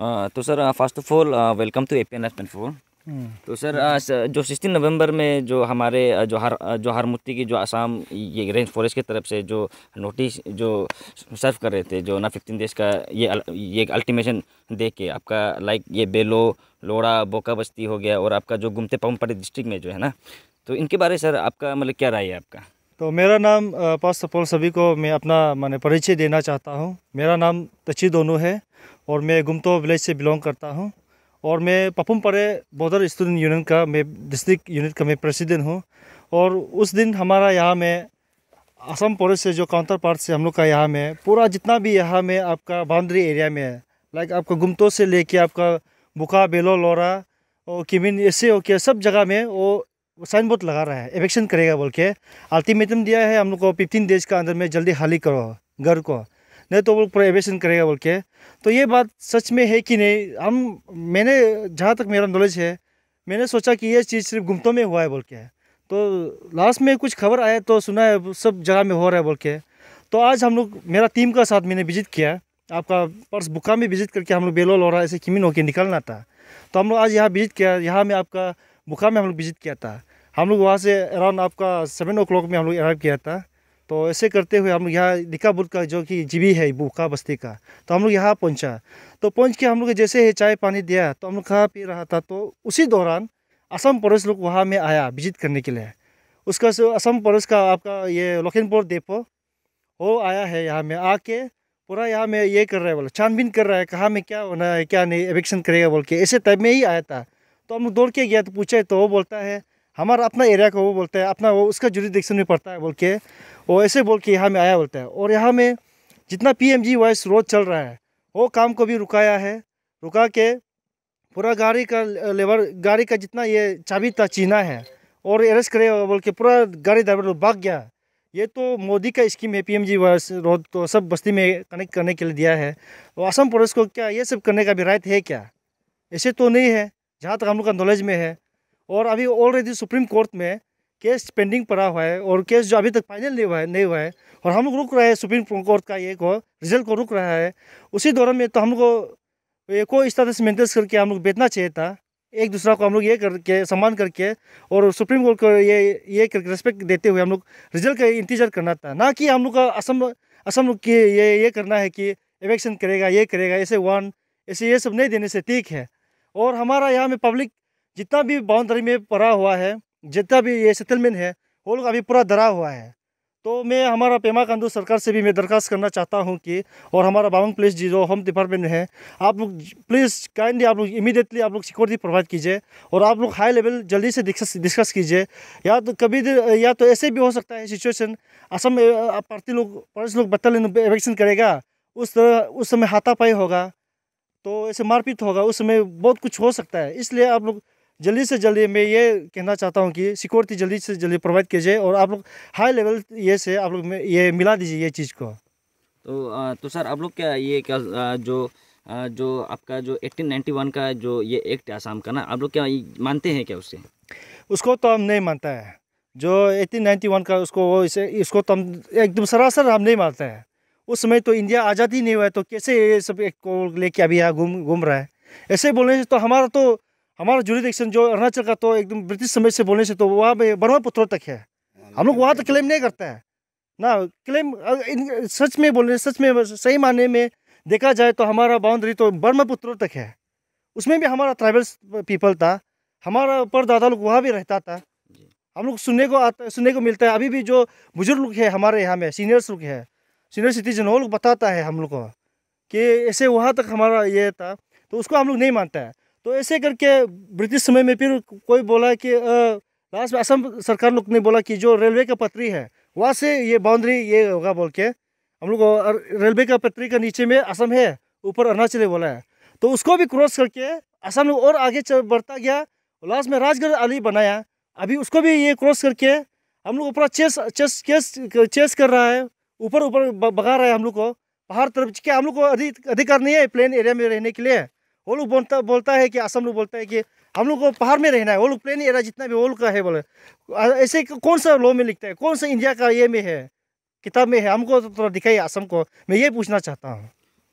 हाँ, तो sir first of all welcome to A P N S twenty four तो sir हाँ, जो सिक्सटीन नवंबर में जो हमारे हाँ, जो हर जो हरमुत्ती की जो आसाम ये रेंज फॉरेस्ट की तरफ से जो नोटिस जो सर्व कर रहे थे जो ना फिफ्टीन डेज़ का ये ये अल्टीमेशन दे के आपका लाइक ये बेलो लोड़ा बोका बस्ती हो गया और आपका जो गुमते पम्पड़ी डिस्ट्रिक्ट में जो है ना तो इनके बारे सर आपका मतलब क्या राय है आपका तो मेरा नाम पास ऑल सभी को मैं अपना मैंने परिचय देना चाहता हूँ मेरा नाम तची दोनों है और मैं गुमतो विलेज से बिलोंग करता हूँ और मैं पपुम पड़े बोधर स्टूडेंट यूनियन का मैं डिस्ट्रिक्ट यूनिट का मैं प्रेसिडेंट हूँ और उस दिन हमारा यहाँ में असम पुलिस से जो काउंटर पार्ट से हम लोग का यहाँ में पूरा जितना भी यहाँ में आपका बाउंड्री एरिया में है लाइक आपका गुमतो से लेके आपका बुका बेलो लोरा और किमिन ऐसे हो सब जगह में वो साइन बोर्ड लगा रहा है एवेक्शन करेगा बोल के अल्टीमेटम दिया है हम लोग को फिफ्टीन डेज का अंदर में जल्दी खाली करो घर को नहीं तो वो पूरा एवेक्शन करेगा बोल के तो ये बात सच में है कि नहीं हम मैंने जहाँ तक मेरा नॉलेज है मैंने सोचा कि ये चीज़ सिर्फ गुमतों में हुआ है बोल के तो लास्ट में कुछ खबर आया तो सुना है सब जगह में हो रहा है बोल के तो आज हम लोग मेरा टीम का साथ मैंने विजिट किया आपका पर्स बुका में विजिट करके हम लोग बेलोल हो रहा है ऐसे किमिन होकर निकलना था तो हम लोग आज यहाँ विजिट किया यहाँ में आपका मुकाम में हम लोग विजिट किया था हम लोग वहाँ से अराउंड आपका सेवन ओ में हम लोग अराइव किया था तो ऐसे करते हुए हम लोग यहाँ दिका बुद्ध का जो कि जीवी है बुखा बस्ती का तो हम लोग यहाँ पहुँचा तो पहुँच के हम लोग जैसे ही चाय पानी दिया तो हम लोग खा पी रहा था तो उसी दौरान असम पड़ोस लोग वहाँ में आया विजिट करने के लिए उसका से असम पड़ोस का आपका ये लखीमपुर डेपो वो आया है यहाँ में आके पूरा यहाँ में ये कर रहा है बोला छानबीन कर रहा है कहाँ में क्या होना है क्या नहीं एवेक्शन करेगा बोल के ऐसे टाइप में ही आया था तो हम दौड़ के गया तो पूछा तो वो बोलता है हमारा अपना एरिया का वो बोलता है अपना वो उसका देख में पड़ता है बोल के वो ऐसे बोल के यहाँ में आया बोलता है और यहाँ में जितना P M G wise road चल रहा है वो काम को भी रुकाया है रुका के पूरा गाड़ी का लेबर गाड़ी का जितना ये चाबी था चीना है और अरेस्ट करे बोल के पूरा गाड़ी ड्राइवर लोग भाग गया ये तो मोदी का स्कीम है पी वाइस रोड तो सब बस्ती में कनेक्ट करने के लिए दिया है और असम पुलिस को क्या ये सब करने का भी राइट है क्या ऐसे तो नहीं है जहाँ तक हम लोग का नॉलेज में है और अभी ऑलरेडी सुप्रीम कोर्ट में केस पेंडिंग पड़ा हुआ है और केस जो अभी तक फाइनल नहीं हुआ है नहीं हुआ है और हम लोग रुक रहे हैं सुप्रीम कोर्ट का ये को रिजल्ट को रुक रहा है उसी दौरान में तो हम ये को इस तरह से मेंटेन करके हम लोग बेचना चाहिए था एक दूसरा को हम लोग ये करके सम्मान करके और सुप्रीम कोर्ट को ये ये करके रिस्पेक्ट देते हुए हम लोग रिजल्ट का इंतजार करना था ना कि हम लोग का असम असम की ये ये करना है कि इलेक्शन करेगा ये करेगा ऐसे वन ऐसे ये सब नहीं देने से ठीक है और हमारा यहाँ में पब्लिक जितना भी बाउंड्री में पड़ा हुआ है जितना भी ये सेटलमेंट है वो लोग अभी पूरा धरा हुआ है तो मैं हमारा पेमा कांडू सरकार से भी मैं दरखास्त करना चाहता हूँ कि और हमारा बावन पुलिस जी जो होम डिपार्टमेंट है आप लोग प्लीज़ काइंडली आप लोग इमीडिएटली आप लोग सिक्योरिटी प्रोवाइड कीजिए और आप लोग हाई लेवल जल्दी से डिस्कस कीजिए या तो कभी या तो ऐसे भी हो सकता है सिचुएशन असम पार्टी लोग पड़ोस लोग बत्तल इलेक्शन करेगा उस तरह उस समय हाथापाई होगा तो ऐसे मारपीट होगा उसमें बहुत कुछ हो सकता है इसलिए आप लोग जल्दी से जल्दी मैं ये कहना चाहता हूँ कि सिक्योरिटी जल्दी से जल्दी प्रोवाइड कीजिए और आप लोग हाई लेवल ये से आप लोग ये मिला दीजिए ये चीज़ को तो तो सर आप लोग क्या ये क्या जो जो आपका जो 1891 का जो ये एक्ट है आसाम का ना आप लोग क्या मानते हैं क्या उससे उसको तो हम नहीं मानता है जो 1891 का उसको इसे इसको तो हम एकदम सरासर हम नहीं मानते हैं उस समय तो इंडिया आज़ादी नहीं हुआ है तो कैसे ये सब एक को लेके अभी यहाँ घूम घूम रहा है ऐसे बोलने से तो हमारा तो हमारा जुरिडिक्शन जो अरुणाचल का तो एकदम ब्रिटिश समय से बोलने से तो वहाँ पे बर्मा पुत्रों तक है हम लोग वहाँ तो क्लेम हाँ, नहीं करते हैं ना क्लेम सच में बोलने सच में सही माने में देखा जाए तो हमारा बाउंड्री तो ब्रह्मपुत्रों तक है उसमें भी हमारा ट्राइबल्स पीपल था हमारा परदादा लोग वहाँ भी रहता था हम लोग सुनने को आता सुनने को मिलता है अभी भी जो बुजुर्ग लोग है हमारे यहाँ में सीनियर्स लोग हैं सीनियर सिटीजन वो लोग बताता है हम लोग को कि ऐसे वहाँ तक हमारा ये था तो उसको हम लोग नहीं मानता है तो ऐसे करके ब्रिटिश समय में फिर कोई बोला कि लास्ट में असम सरकार लोग ने बोला कि जो रेलवे का पटरी है वहाँ से ये बाउंड्री ये होगा बोल के हम लोग रेलवे का पटरी का नीचे में असम है ऊपर अरुणाचल बोला है तो उसको भी क्रॉस करके असम और आगे चल बढ़ता गया लास्ट में राजगढ़ अली बनाया अभी उसको भी ये क्रॉस करके हम लोग ऊपर चेस चेस केस चेस कर रहा है ऊपर ऊपर भगा रहा है हम लोग को पहाड़ तरफ क्या हम लोग को अधिक अधिकार नहीं है प्लेन एरिया में रहने के लिए वो लोग बोलता बोलता है कि असम लोग बोलता है कि हम लोग को पहाड़ में रहना है वो लोग प्लेन एरिया जितना भी वो लोग का है बोले ऐसे कौन सा लॉ में लिखता है कौन सा इंडिया का ये में है किताब में है हमको तो थोड़ा तो दिखाइए असम को मैं ये पूछना चाहता हूँ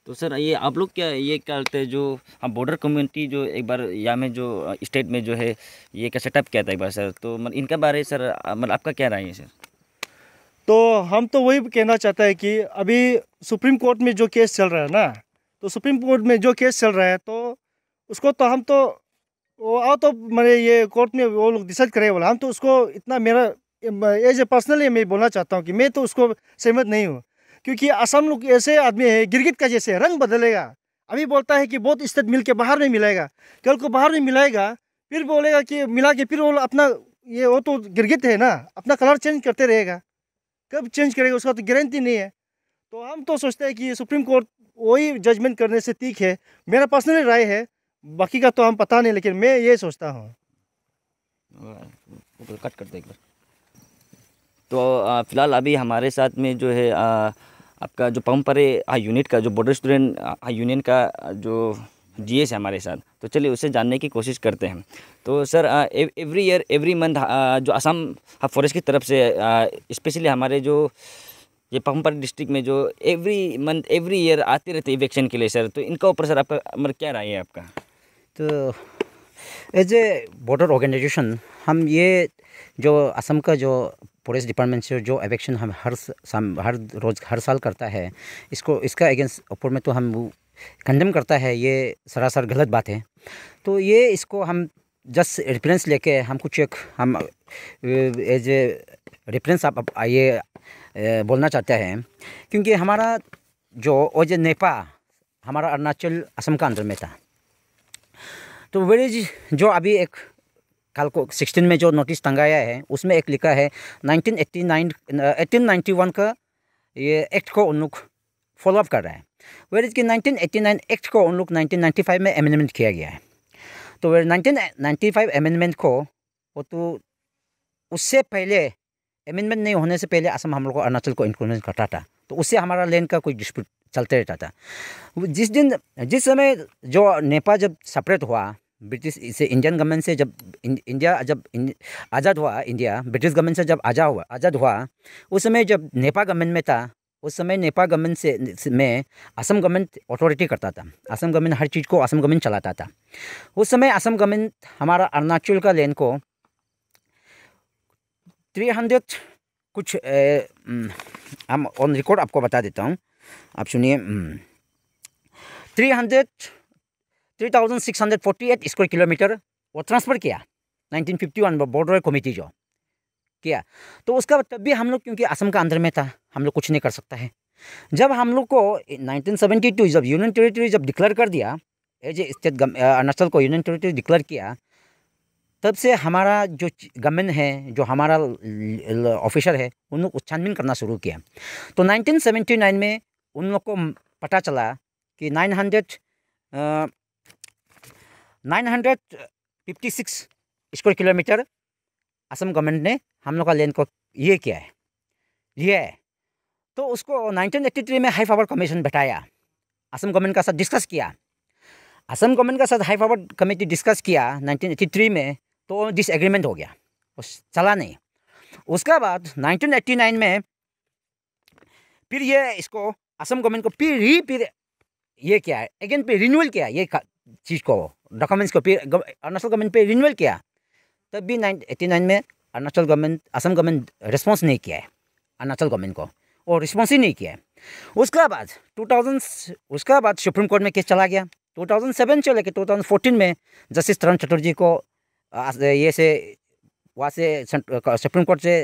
तो सर ये आप लोग क्या ये क्या करते हैं जो हम बॉर्डर कम्युनिटी जो एक बार या में जो स्टेट में जो है ये क्या सेटअप किया था एक बार सर तो मतलब इनका बारे सर मतलब आपका क्या राय है सर तो हम तो वही कहना चाहता है कि अभी सुप्रीम कोर्ट में जो केस चल रहा है ना तो सुप्रीम कोर्ट में जो केस चल रहा है तो उसको तो हम तो वो आओ तो मेरे ये कोर्ट में वो लोग डिसाइड करें बोला हम तो उसको इतना मेरा एज ए पर्सनली मैं बोलना चाहता हूँ कि मैं तो उसको सहमत नहीं हूँ क्योंकि असम लोग ऐसे आदमी है गिरगिट का जैसे रंग बदलेगा अभी बोलता है कि बहुत स्टेट मिल के बाहर में मिलाएगा कल को बाहर में मिलाएगा फिर बोलेगा कि मिला के फिर वो अपना ये वो तो गिरगिट है ना अपना कलर चेंज करते रहेगा कब चेंज करेगा उसका तो गारंटी नहीं है तो हम तो सोचते हैं कि सुप्रीम कोर्ट वही जजमेंट करने से ठीक है मेरा पर्सनल राय है बाकी का तो हम पता नहीं लेकिन मैं ये सोचता हूँ कट कर देख तो फिलहाल अभी हमारे साथ में जो है आ, आपका जो पम्परे यूनिट हाँ, का जो बॉर्डर स्टूडेंट यूनियन का जो जीएस है हमारे साथ तो चलिए उसे जानने की कोशिश करते हैं तो sir every year every month जो असम फॉरेस्ट की तरफ से स्पेशली हमारे जो ये पम्पर डिस्ट्रिक्ट में जो एवरी मंथ एवरी ईयर आते रहते हैं इलेक्शन के लिए सर तो इनका ऊपर सर आपका मतलब क्या राय है आपका तो एज ए बॉर्डर ऑर्गेनाइजेशन हम ये जो असम का जो फॉरेस्ट डिपार्टमेंट से जो एवेक्शन हम हर हर रोज़ हर साल करता है इसको इसका अगेंस्ट ऊपर में तो हम कंडम करता है ये सरासर गलत बात है तो ये इसको हम जस्ट रेफरेंस लेके हम कुछ एक हम एज ए रेफरेंस आप, आइए ये बोलना चाहते हैं क्योंकि हमारा जो ओज नेपा हमारा अरुणाचल असम का अंदर में था तो वेरीज जो अभी एक कल को सिक्सटीन में जो नोटिस टंगाया है उसमें एक लिखा है nineteen eighty nine eighteen ninety one का ये एक्ट को उन फॉलोअप कर रहा है वेर इसकी नाइन एक्ट को उन लोग फाइव में अमेंडमेंट किया गया है तो वेर फाइव अमेंडमेंट को वो तो उससे पहले अमेंडमेंट नहीं होने से पहले असम हम लोग को अरुणाचल को इंक्लूजन करता था तो उससे हमारा लैंड का कोई डिस्प्यूट चलते रहता था जिस दिन जिस समय जो नेपाल जब सेपरेट हुआ ब्रिटिश से इंडियन गवर्नमेंट से जब इंडिया जब आज़ाद हुआ इंडिया ब्रिटिश गवर्नमेंट से जब आज़ाद हुआ आज़ाद हुआ उस समय जब नेपाल गवर्नमेंट में था उस समय नेपाल गवर्नमेंट से में असम गवर्नमेंट अथॉरिटी करता था असम गवर्नमेंट हर चीज़ को असम गवर्नमेंट चलाता था उस समय असम गवर्नमेंट हमारा अरुणाचल का लैंड को थ्री हंड्रेड कुछ ए, हम ऑन रिकॉर्ड आपको बता देता हूँ आप सुनिए three hundred three thousand six hundred forty eight square kilometer वो ट्रांसफ़र किया nineteen fifty one border committee जो किया तो उसका तब मतलब भी हम लोग क्योंकि असम का अंदर में था हम लोग कुछ नहीं कर सकता है जब हम लोग को 1972 जब यूनियन टेरिटरी जब डिक्लेयर कर दिया एज ए स्टेट अरुणाचल को यूनियन टेरिटरी डिक्लेयर किया तब से हमारा जो गवर्नमेंट है जो हमारा ऑफिसर है उन लोग छानबीन करना शुरू किया तो 1979 में उन लोग को पता चला कि 900 hundred nine square kilometer Assam government ने हम लोग का लेन को ये क्या है ये है तो उसको 1983 में हाई पावर कमीशन बैठाया असम गवर्नमेंट का साथ डिस्कस किया असम गवर्नमेंट का साथ हाई पावर कमेटी डिस्कस किया 1983 में तो डिसएग्रीमेंट हो गया उस चला नहीं उसके बाद 1989 में फिर ये इसको असम गवर्नमेंट को फिर ही फिर ये किया है अगेन पे रिन्यूअल किया ये चीज़ को डॉक्यूमेंट्स को फिर अरुणाचल गवर्नमेंट पे रिन्यूअल किया तब भी नाइन एट्टी नाइन में Arunachal government Assam government response नहीं किया है अरुणाचल गवर्नमेंट को और रिस्पॉन्स ही नहीं किया है उसके बाद थाउजेंड उसके बाद सुप्रीम कोर्ट में केस चला गया 2007 से लेकर फोर्टीन में जस्टिस तरण चटर्जी को ये से वहाँ से सुप्रीम कोर्ट से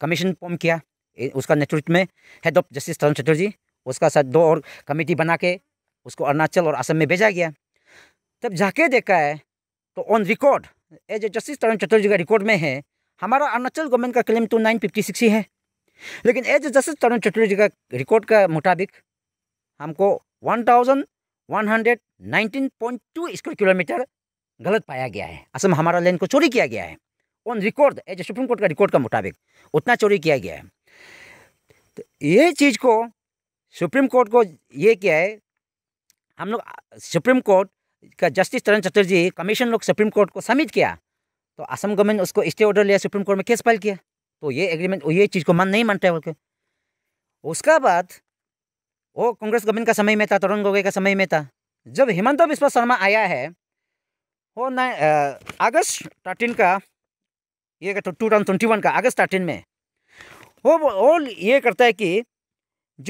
कमीशन फॉर्म किया उसका नेतृत्व में head of justice Tarun Chatterjee उसका साथ दो और कमेटी बना के उसको अरुणाचल और असम में भेजा गया तब जाके देखा है तो on record as a justice Tarun Chatterjee का रिकॉर्ड में है हमारा अरुणाचल गवर्नमेंट का क्लेम तो नाइन फिफ्टी सिक्स ही है लेकिन एज जस्टिस तरुण चटर्जी जी का रिकॉर्ड के मुताबिक हमको one thousand one hundred nineteen point two square kilometer गलत पाया गया है असम हमारा लैंड को चोरी किया गया है on record as Supreme Court का रिकॉर्ड के मुताबिक उतना चोरी किया गया है तो ये चीज़ को सुप्रीम कोर्ट को ये किया है हम लोग सुप्रीम कोर्ट का जस्टिस तरण चटर्जी कमीशन लोग सुप्रीम कोर्ट को समिट किया तो असम गवर्नमेंट उसको स्टे ऑर्डर लिया सुप्रीम कोर्ट में केस फाइल किया तो ये एग्रीमेंट ये चीज़ को मान नहीं मानता है बोल उसका बाद वो कांग्रेस गवर्नमेंट का समय में था तरुण गोगोई का समय में था जब हिमंत बिस्वा शर्मा आया है वो ना अगस्त थर्टीन का ये टू थाउजेंड ट्वेंटी वन का अगस्त थर्टीन में वो वो ये करता है कि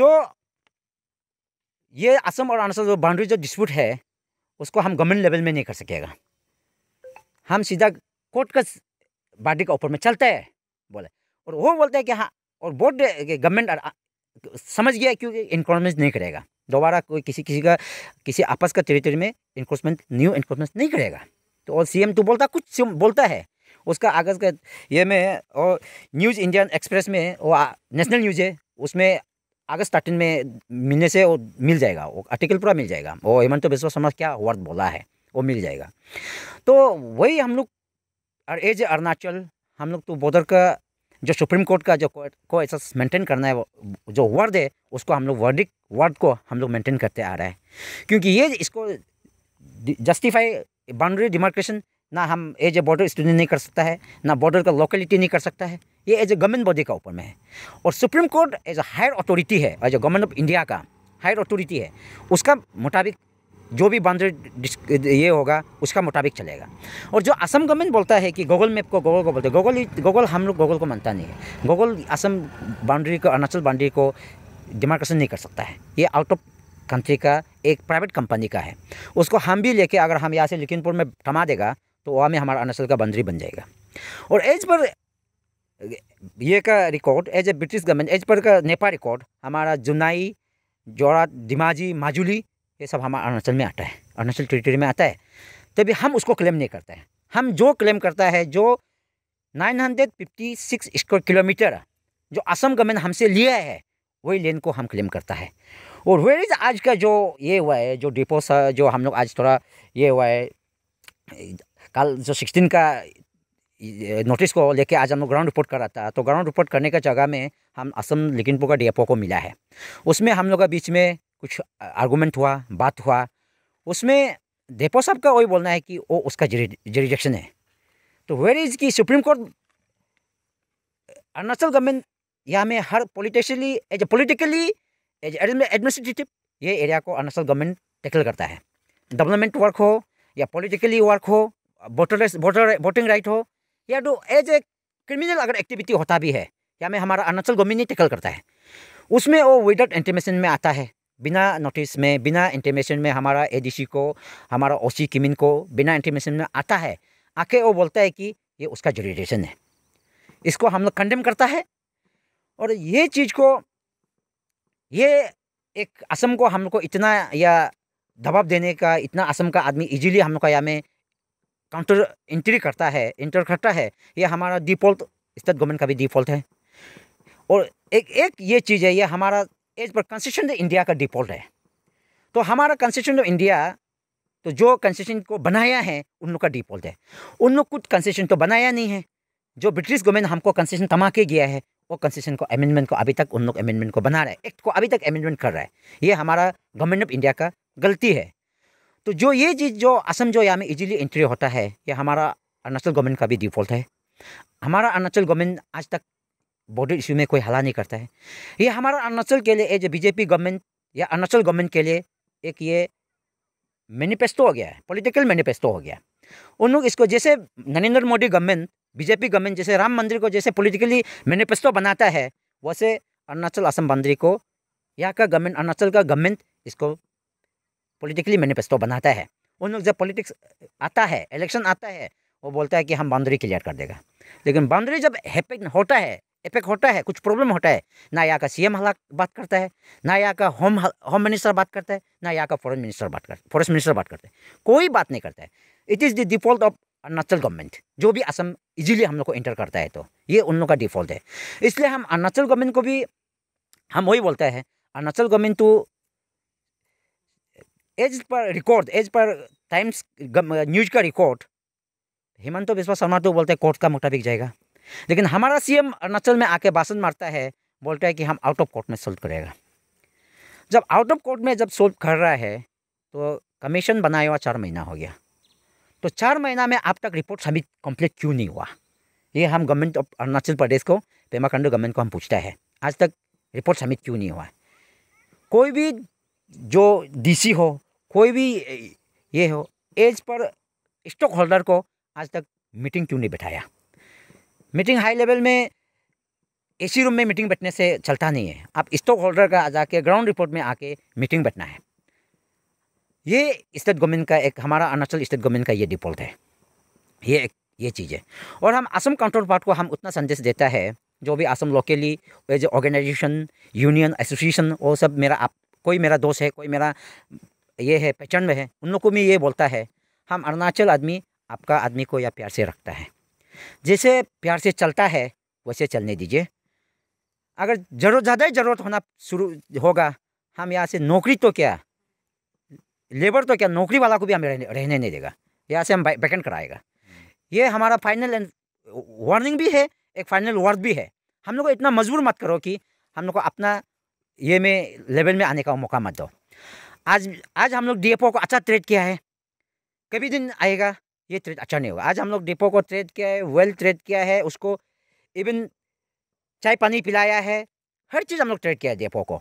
जो ये असम और अरुणाचल जो बाउंड्री जो डिस्प्यूट है उसको हम गवर्नमेंट लेवल में नहीं कर सकेगा हम सीधा कोर्ट का बॉडी का ऊपर में चलता है बोले और वो बोलते हैं कि हाँ और बोर्ड गवर्नमेंट समझ गया क्योंकि इंक्रोचमेंट नहीं करेगा दोबारा कोई किसी किसी का किसी आपस का टेरिटरी में इंक्रोचमेंट न्यू इंक्रोचमेंट नहीं करेगा तो और सीएम तो बोलता कुछ बोलता है उसका अगस्त का ये में और न्यूज़ इंडियन एक्सप्रेस में वो नेशनल न्यूज़ है उसमें अगस्त थर्टीन में मिलने से वो मिल जाएगा वो आर्टिकल पूरा मिल जाएगा वो हेमंत तो शर्मा क्या वर्ड बोला है वो मिल जाएगा तो वही हम लोग और एज अरुणाचल हम लोग तो बॉर्डर का जो सुप्रीम कोर्ट का जो को ऐसा मेंटेन करना है जो वर्ड है उसको हम लोग वर्डिक वर्ड को हम लोग मेंटेन करते आ रहे हैं क्योंकि ये इसको जस्टिफाई बाउंड्री डिमार्केशन ना हम एज ए बॉर्डर स्टूडेंट नहीं कर सकता है ना बॉर्डर का लोकेलिटी नहीं कर सकता है ये एज ए गवर्नमेंट बॉडी का ऊपर में है और Supreme Court as a higher authority है as a government of India का हायर अथॉरिटी है उसका मुताबिक जो भी बाउंड्री ये होगा उसका मुताबिक चलेगा और जो असम गवर्नमेंट बोलता है कि गूगल मैप को गूगल को बोलते हैं गूगल गूगल हम लोग गूगल को मानता नहीं है गूगल असम बाउंड्री को अरुणाचल बाउंड्री को डिमार्केशन नहीं कर सकता है ये आउट ऑफ कंट्री का एक प्राइवेट कंपनी का है उसको हम भी लेके अगर हम यहाँ से लखीमपुर में थमा देगा तो वहाँ में हमारा अरुणाचल का बाउंड्री बन जाएगा और एज पर ये का record as a British government as per का नेपाल रिकॉर्ड हमारा जुनाई जोड़ा दिमाजी माजुली ये सब हमारा अरुणाचल में आता है अरुणाचल टेरिटरी में आता है तभी हम उसको क्लेम नहीं करते हैं हम जो क्लेम करता है जो 956 स्क्वायर किलोमीटर जो असम गवर्नमेंट हमसे लिया है वही लेन को हम क्लेम करता है और वेर इज आज का जो ये हुआ है जो सा जो हम लोग आज थोड़ा ये हुआ है कल जो सिक्सटीन का नोटिस को लेके आज हम लोग ग्राउंड रिपोर्ट कर रहा था तो ग्राउंड रिपोर्ट करने का जगह में हम असम लिकिनपुर का डीएफओ को मिला है उसमें हम लोग के बीच में कुछ आर्गूमेंट हुआ बात हुआ उसमें देपो साहब का वही बोलना है कि वो उसका जेरिजेक्शन है तो वेर इज़ की सुप्रीम कोर्ट अरुणाचल गवर्नमेंट या में हर politically as a politically as administrative ये एरिया को अरुणाचल गवर्नमेंट टैकल करता है डेवलपमेंट वर्क हो या पोलिटिकली वर्क हो वोटर वोटर वोटिंग राइट हो या तो एज ए क्रिमिनल अगर एक्टिविटी होता भी है या में हमारा अरुणाचल गवर्नमेंट ही टैकल करता है उसमें वो विदाउट एंटीमेशन में आता है बिना नोटिस में बिना इंटीमेशन में हमारा एडीसी को हमारा ओसी किमिन को बिना इंटीमेशन में आता है आके वो बोलता है कि ये उसका जुडिशन है इसको हम लोग कंडेम करता है और ये चीज़ को ये एक असम को हम लोग को इतना या दबाव देने का इतना असम का आदमी इजीली हम लोग का या में काउंटर इंट्री करता है इंटर करता है ये हमारा डिफ़ॉल्ट स्टेट गवर्नमेंट का भी डिफ़ॉल्ट है और एक एक ये चीज़ है ये हमारा as per constitution of India का डिफॉल्ट है तो हमारा कंस्टिट्यूशन ऑफ इंडिया तो जो कंस्टिट्यूशन को बनाया है उन लोग का डिफॉल्ट है उन लोग कुछ कंस्टिट्यूशन तो बनाया नहीं है जो ब्रिटिश गवर्नमेंट हमको कंस्टिट्यूशन थमा के गया है वो कंस्टिट्यूशन को अमेंडमेंट को अभी तक उन लोग अमेंडमेंट को बना रहा है एक्ट को अभी तक अमेंडमेंट कर रहा है ये हमारा गवर्नमेंट ऑफ इंडिया का गलती है तो जो ये चीज़ जो असम जो यहाँ में इजीली एंट्री होता है ये हमारा अरुणाचल गवर्नमेंट का भी डिफॉल्ट है हमारा अरुणाचल गवर्नमेंट आज तक बॉर्डर इश्यू में कोई हला नहीं करता है ये हमारा अरुणाचल के लिए एज बीजेपी गवर्नमेंट या अरुणाचल गवर्नमेंट के लिए एक ये मैनिफेस्टो हो गया है पॉलिटिकल मैनिफेस्टो हो गया उन लोग इसको जैसे Narendra Modi government BJP government जैसे राम मंदिर को जैसे पॉलिटिकली मैनिफेस्टो बनाता है वैसे अरुणाचल असम बाउंड्री को यहाँ का गवर्नमेंट अरुणाचल का गवर्नमेंट इसको पॉलिटिकली मैनिफेस्टो बनाता है उन लोग जब पॉलिटिक्स आता है इलेक्शन आता है वो बोलता है कि हम बाउंड्री क्लियर कर देगा लेकिन बाउंड्री जब हैपिंग होता है इफेक्ट होता है कुछ प्रॉब्लम होता है ना यहाँ का सीएम हालात बात करता है ना यहाँ का होम होम मिनिस्टर बात करता है ना यहाँ का फॉरेन मिनिस्टर बात कर फॉरेस्ट मिनिस्टर बात करता है कोई बात नहीं करता है it is the default of Arunachal government जो भी असम इजीली हम लोग को इंटर करता है तो ये उन लोग का डिफॉल्ट है इसलिए हम अरुणाचल गवर्नमेंट को भी हम वही बोलते हैं Arunachal government to as per record as per Times News का रिकॉर्ड हेमंत तो बिस्वा शर्मा तो बोलते हैं कोर्ट का मुताबिक जाएगा लेकिन हमारा सीएम अरुणाचल में आके भाषण मारता है बोलता है कि हम आउट ऑफ कोर्ट में सोल्व करेगा जब आउट ऑफ कोर्ट में जब सोल्व कर रहा है तो कमीशन बनाया हुआ चार महीना हो गया तो चार महीना में अब तक रिपोर्ट सबमिट कंप्लीट क्यों नहीं हुआ ये हम गवर्नमेंट ऑफ अरुणाचल प्रदेश को पेमा खंडू गवर्नमेंट को हम पूछता है आज तक रिपोर्ट सबमिट क्यों नहीं हुआ कोई भी जो डीसी हो कोई भी ये हो एज पर स्टॉक होल्डर को आज तक मीटिंग क्यों नहीं बैठाया मीटिंग हाई लेवल में एसी रूम में मीटिंग बैठने से चलता नहीं है आप स्टॉक होल्डर का जाके ग्राउंड रिपोर्ट में आके मीटिंग बैठना है ये स्टेट गवर्नमेंट का एक हमारा अरुणाचल स्टेट गवर्नमेंट का ये डिफॉल्ट है ये एक ये चीज़ है और हम असम काउंटर पार्ट को हम उतना संदेश देता है जो भी Assam locally as organization union association वो सब मेरा आप कोई मेरा दोस्त है कोई मेरा ये है पहचान में है उन लोग को भी ये बोलता है हम अरुणाचल आदमी आपका आदमी को या प्यार से रखता है जैसे प्यार से चलता है वैसे चलने दीजिए अगर ज़रूरत ज़्यादा ही ज़रूरत होना शुरू होगा हम यहाँ से नौकरी तो क्या लेबर तो क्या नौकरी वाला को भी हमें रहने, रहने नहीं देगा यहाँ से हम वैकेंट कराएगा ये हमारा फाइनल एंड वार्निंग भी है एक फाइनल वर्ड भी है हम लोग को इतना मजबूर मत करो कि हम लोग को अपना ये में लेवल में आने का मौका मत दो आज आज हम लोग डी को अच्छा ट्रेड किया है कभी दिन आएगा ये ट्रेड अच्छा नहीं होगा आज हम लोग डिपो को ट्रेड किया है वेल ट्रेड किया है उसको इवन चाय पानी पिलाया है हर चीज़ हम लोग ट्रेड किया है डिपो को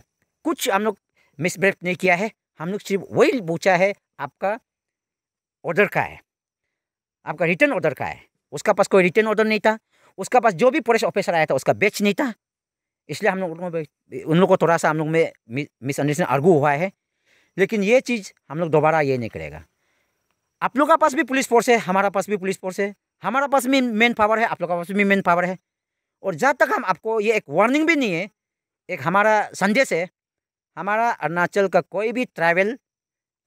कुछ हम लोग मिसब्रेक नहीं किया है हम लोग सिर्फ वही पूछा है आपका ऑर्डर का है आपका रिटर्न ऑर्डर का है उसका पास कोई रिटर्न ऑर्डर नहीं था उसका पास जो भी पुलिस ऑफिसर आया था उसका बेच नहीं था इसलिए हम लोग उन लोग को थोड़ा सा हम लोग में मिसअंडरस्टैंड आर्गू हुआ है लेकिन ये चीज़ हम लोग दोबारा ये नहीं करेगा आप लोग का पास भी पुलिस फोर्स है हमारा पास भी पुलिस फोर्स है हमारा पास भी मेन पावर है आप लोग का पास भी मेन पावर है और जहाँ तक हम आपको ये एक वार्निंग भी नहीं है एक हमारा संदेश है हमारा अरुणाचल का कोई भी ट्रैवल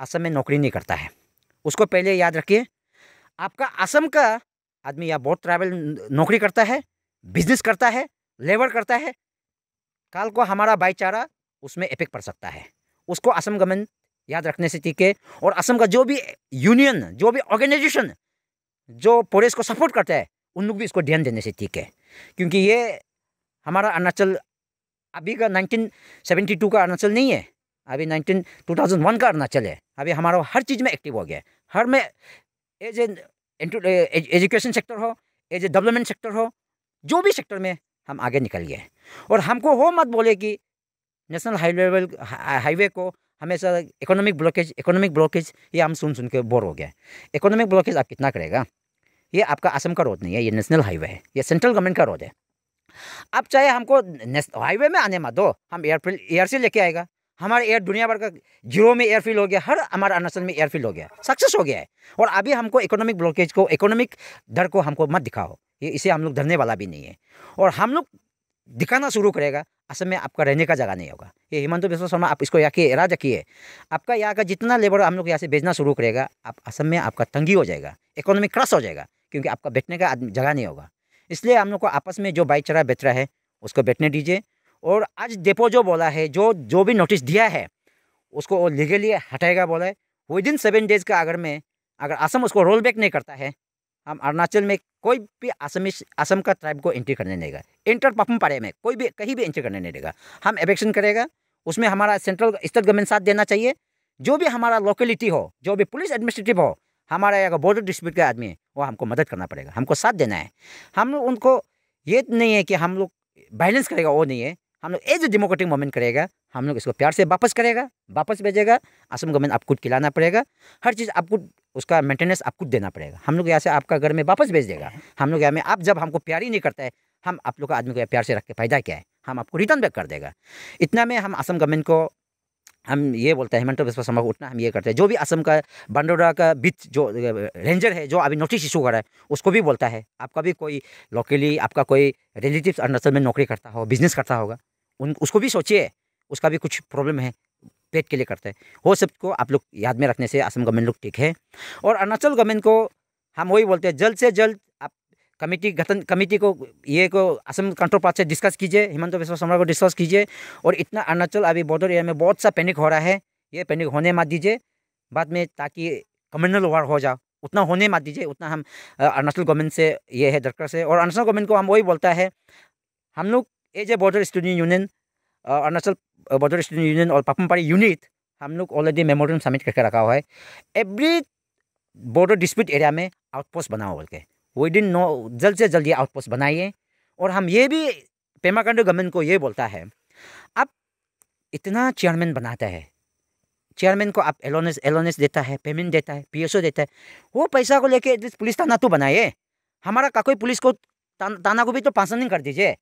असम में नौकरी नहीं करता है उसको पहले याद रखिए आपका असम का आदमी या बहुत ट्रैवल नौकरी करता है बिजनेस करता है लेबर करता है कल को हमारा भाईचारा उसमें इफेक्ट पड़ सकता है उसको असम गवर्नमेंट याद रखने से ठीक है और असम का जो भी यूनियन जो भी ऑर्गेनाइजेशन जो परेश को सपोर्ट करता है उन लोग भी इसको ध्यान देने से ठीक है क्योंकि ये हमारा अरुणाचल अभी का 1972 का अरुणाचल नहीं है अभी 19 2001 का अरुणाचल है अभी हमारा हर चीज़ में एक्टिव हो गया है हर में एज ए एजुकेशन सेक्टर हो एज ए डेवलपमेंट सेक्टर हो जो भी सेक्टर में हम आगे निकल गए और हमको हो मत बोले कि नेशनल हाईवे हाईवे को हमेशा इकोनॉमिक ब्लॉकेज इकोनॉमिक ब्लॉकेज ये हम सुन सुन के बोर हो गया इकोनॉमिक ब्लॉकेज आप कितना करेगा ये आपका असम का रोड नहीं है ये नेशनल हाईवे है ये सेंट्रल गवर्नमेंट का रोड है आप चाहे हमको हाईवे में आने मत दो हम एयरफील एयर से लेके आएगा हमारे एयर दुनिया भर का जीरो में एयरफील हो गया हर हमारे अरुणाचल में एयरफील हो गया सक्सेस हो गया है और अभी हमको इकोनॉमिक ब्लॉकेज को इकोनॉमिक दर को हमको मत दिखाओ ये इसे हम लोग धरने वाला भी नहीं है और हम लोग दिखाना शुरू करेगा असम में आपका रहने का जगह नहीं होगा ये हिमंत विश्व शर्मा आप इसको यहाँ के राज किए आपका यहाँ का जितना लेबर हम लोग यहाँ से भेजना शुरू करेगा आप असम में आपका तंगी हो जाएगा इकोनॉमी क्रश हो जाएगा क्योंकि आपका बैठने का जगह नहीं होगा इसलिए हम लोग को आपस में जो भाईचारा बेच रहा है उसको बैठने दीजिए और आज डेपो जो बोला है जो जो भी नोटिस दिया है उसको वो लीगली हटाएगा बोला है विद इन सेवन डेज़ का अगर में अगर असम उसको रोल बैक नहीं करता है हम अरुणाचल में कोई भी असमिश असम का ट्राइब को एंट्री करने नहीं देगा इंटर पफम पारे में कोई भी कहीं भी एंट्री करने नहीं देगा हम एवेक्शन करेगा उसमें हमारा सेंट्रल स्टेट गवर्नमेंट साथ देना चाहिए जो भी हमारा लोकेलिटी हो जो भी पुलिस एडमिनिस्ट्रेटिव हो हमारा अगर बॉर्डर डिस्प्यूट का आदमी है वो हमको मदद करना पड़ेगा हमको साथ देना है हम लोग उनको ये नहीं है कि हम लोग बैलेंस करेगा वो नहीं है हम लोग ये जो डेमोक्रेटिक मूवमेंट करेगा हम लोग इसको प्यार से वापस करेगा वापस भेजेगा असम गवर्नमेंट आपको खिलाना पड़ेगा हर चीज़ आपको उसका मेंटेनेंस आपको देना पड़ेगा हम लोग यहाँ से आपका घर में वापस भेज देगा हम लोग यहाँ में आप जब हमको प्यार ही नहीं करता है हम आप लोग का आदमी को प्यार से रख के फ़ायदा क्या है हम आपको रिटर्न बैक कर देगा इतना में हम असम गवर्नमेंट को हम ये बोलते हैं हेमंत तो बिस्वा शर्मा को उठना हम ये करते हैं जो भी असम का बंडोरा का बीच जो रेंजर है जो अभी नोटिस इशू कर रहा है उसको भी बोलता है आपका भी कोई लोकली आपका कोई रिलेटिव अंडरस्टैंड में नौकरी करता हो बिजनेस करता होगा उन उसको भी सोचिए उसका भी कुछ प्रॉब्लम है पेट के लिए करते हैं वो सब को आप लोग याद में रखने से असम गवर्नमेंट लोग ठीक है और अरुणाचल गवर्नमेंट को हम वही बोलते हैं जल्द से जल्द आप कमेटी गठन कमेटी को ये को असम कंट्रोल पार्ट से डिस्कस कीजिए हिमंत विश्व शर्मा को डिस्कस कीजिए और इतना अरुणाचल अभी बॉर्डर एरिया में बहुत सा पैनिक हो रहा है ये पैनिक होने मत दीजिए बाद में ताकि कम्युनल वार हो जाओ उतना होने मत दीजिए उतना हम अरुणाचल गवर्नमेंट से ये है दरकार से और अरुणाचल गवर्नमेंट को हम वही बोलता है हम लोग as a border student union Arunachal border student union और पापमपारी यूनिट हम लोग ऑलरेडी मेमोरियम सबमिट करके रखा हुआ है एवरी बॉर्डर डिस्प्यूट एरिया में आउटपोस्ट बनाओ बोल के विद इन नो जल्द से जल्द ये आउटपोस्ट बनाइए और हम ये भी पेमा कांडू गवर्नमेंट को ये बोलता है आप इतना चेयरमैन बनाता है चेयरमैन को आप एलोनेस एलोनेस देता है पेमेंट देता है पीएसओ देता है वो पैसा को लेके एटलीस्ट पुलिस थाना तो बनाइए हमारा का कोई पुलिस को ताना को भी तो पासनिंग कर दीजिए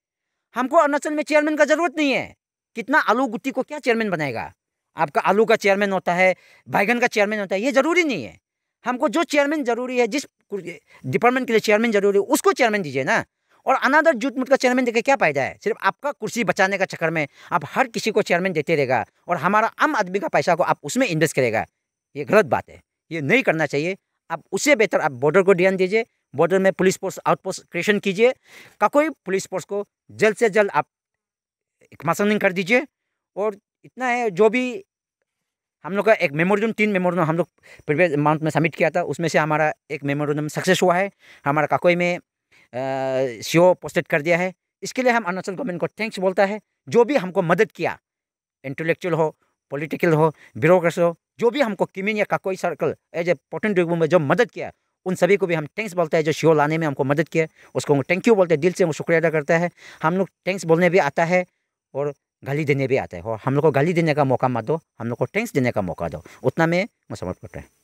हमको अरुणाचल में चेयरमैन का जरूरत नहीं है कितना आलू गुट्टी को क्या चेयरमैन बनाएगा आपका आलू का चेयरमैन होता है बैगन का चेयरमैन होता है ये जरूरी नहीं है हमको जो चेयरमैन जरूरी है जिस डिपार्टमेंट के लिए चेयरमैन जरूरी है उसको चेयरमैन दीजिए ना और अनादर जूट मुट का चेयरमैन देकर क्या फायदा है सिर्फ आपका कुर्सी बचाने का चक्कर में आप हर किसी को चेयरमैन देते रहेगा और हमारा आम आदमी का पैसा को आप उसमें इन्वेस्ट करेगा ये गलत बात है ये नहीं करना चाहिए आप उससे बेहतर आप बॉर्डर को ध्यान दीजिए बॉर्डर में पुलिस फोर्स आउटपोस्ट क्रिएशन कीजिए काकोई पुलिस फोर्स को जल्द से जल्द आप कमाशनिंग कर दीजिए और इतना है जो भी हम लोग का एक मेमोरियम तीन मेमोरियम हम लोग प्रीवियस माउंट में सबमिट किया था उसमें से हमारा एक मेमोरियम सक्सेस हुआ है हमारा काकोई में सी ओ पोस्टेड कर दिया है इसके लिए हम अरुणाचल गवर्नमेंट को थैंक्स बोलता है जो भी हमको मदद किया इंटेलेक्चुअल हो पॉलिटिकल हो ब्यूरोक्रेसी हो जो भी हमको किमिन या Kakoi circle as a potent में जो मदद किया उन सभी को भी हम थैंक्स बोलते हैं जो शो लाने में हमको मदद किया उसको हम थैंक यू बोलते हैं दिल से हम शुक्रिया अदा करता है हम लोग थैंक्स बोलने भी आता है और गाली देने भी आता है और हम लोग को गाली देने का मौका मत दो हम लोग को थैंक्स देने का मौका दो उतना में मैं समझ पड़ता है